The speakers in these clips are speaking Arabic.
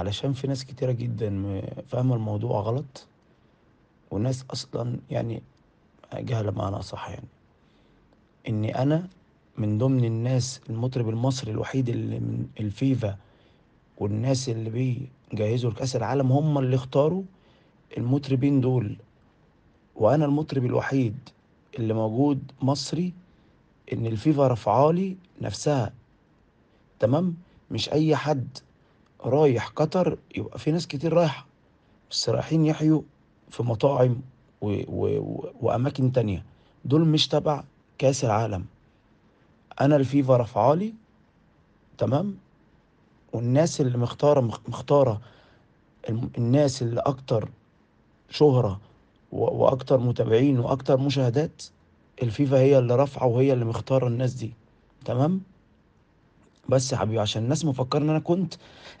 علشان في ناس كتيرة جدا فاهمة الموضوع غلط وناس أصلا يعني جهلة معنا أصح يعني إني أنا من ضمن الناس المطرب المصري الوحيد اللي من الفيفا والناس اللي بيجهزوا لكأس العالم هم اللي اختاروا المطربين دول وأنا المطرب الوحيد اللي موجود مصري إن الفيفا رفعالي نفسها تمام مش أي حد رايح قطر يبقى في ناس كتير رايحه بس رايحين يحيوا في مطاعم و... و... واماكن تانية دول مش تبع كاس العالم انا الفيفا رفعالي تمام والناس اللي مختاره مختاره الناس اللي اكتر شهره واكتر متابعين واكتر مشاهدات الفيفا هي اللي رافعه وهي اللي مختاره الناس دي تمام بس يا حبيبي عشان الناس مفكره ان انا كنت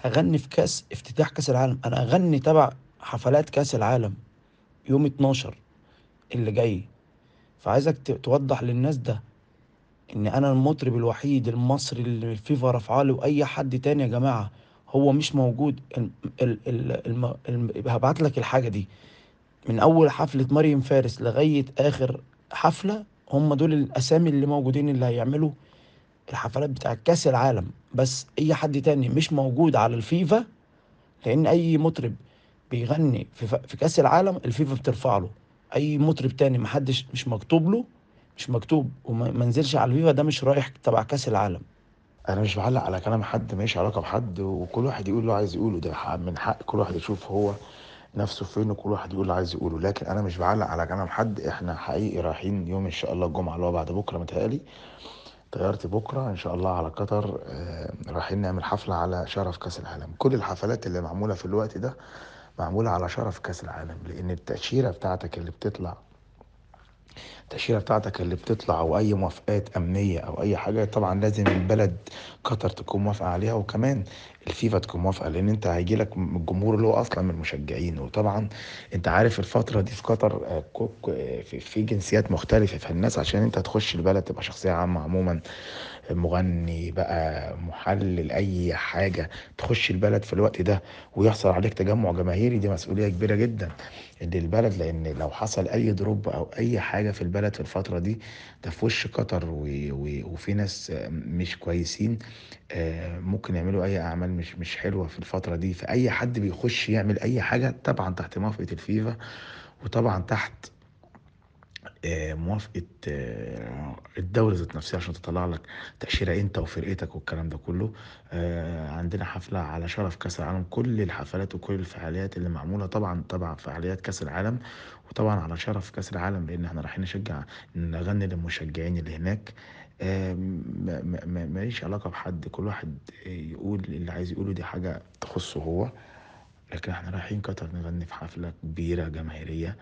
اغني في كاس افتتاح كاس العالم انا اغني تبع حفلات كاس العالم يوم 12 اللي جاي فعايزك توضح للناس ده ان انا المطرب الوحيد المصري اللي الفيفا فرف عالي واي حد تاني يا جماعه هو مش موجود ال ال ال ال ال هبعت لك الحاجه دي من اول حفله مريم فارس لغايه اخر حفله هم دول الاسامي اللي موجودين اللي هيعملوا الحفلات بتاع كاس العالم بس اي حد تاني مش موجود على الفيفا لان اي مطرب بيغني في, في كاس العالم الفيفا بترفع له اي مطرب تاني محدش مش مكتوب له مش مكتوب وما نزلش على الفيفا ده مش رايح تبع كاس العالم انا مش بعلق على كلام حد ماليش علاقه بحد وكل واحد يقول اللي عايز يقوله ده من حق كل واحد يشوف هو نفسه فين وكل واحد يقول اللي عايز يقوله لكن انا مش بعلق على كلام حد احنا حقيقي رايحين يوم ان شاء الله الجمعه اللي هو بعد بكره متهيألي طيارتي بكره ان شاء الله على قطر آه، رايحين نعمل حفله على شرف كاس العالم كل الحفلات اللي معموله في الوقت ده معموله على شرف كاس العالم لان التاشيره بتاعتك اللي بتطلع التأشيرة بتاعتك اللي بتطلع أو أي موافقات أمنية أو أي حاجة طبعا لازم البلد قطر تكون موافقة عليها وكمان الفيفا تكون موافقة لأن أنت هيجيلك الجمهور اللي هو أصلا من المشجعين وطبعا أنت عارف الفترة دي في قطر آه، في جنسيات مختلفة فالناس عشان أنت تخش البلد تبقى شخصية عامة عموما مغني بقى محلل أي حاجة تخش البلد في الوقت ده ويحصل عليك تجمع جماهيري دي مسؤولية كبيرة جدا للبلد لأن لو حصل أي دروب أو أي حاجة حاجه في البلد في الفتره دي ده في وش قطر وفي ناس مش كويسين آه، ممكن يعملوا اي اعمال مش مش حلوه في الفتره دي فاي حد بيخش يعمل اي حاجه طبعا تحت موافقه الفيفا وطبعا تحت آه، موافقه آه، الدوله ذات نفسها عشان تطلع لك تاشيره انت وفرقتك والكلام ده كله آه، عندنا حفله على شرف كاس العالم كل الحفلات وكل الفعاليات اللي معموله طبعا طبعا فعاليات كاس العالم وطبعا على شرف كاس العالم لان احنا رايحين نشجع نغني للمشجعين اللي هناك ماليش علاقه بحد كل واحد يقول اللي عايز يقوله دي حاجه تخصه هو لكن احنا رايحين قطر نغني في حفله كبيره جماهيريه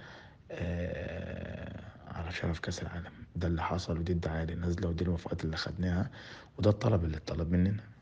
علشان في كاس العالم ده اللي حصل ودي الدعاية اللي نازلة ودي الموافقات اللي خدناها وده الطلب اللي اتطلب مننا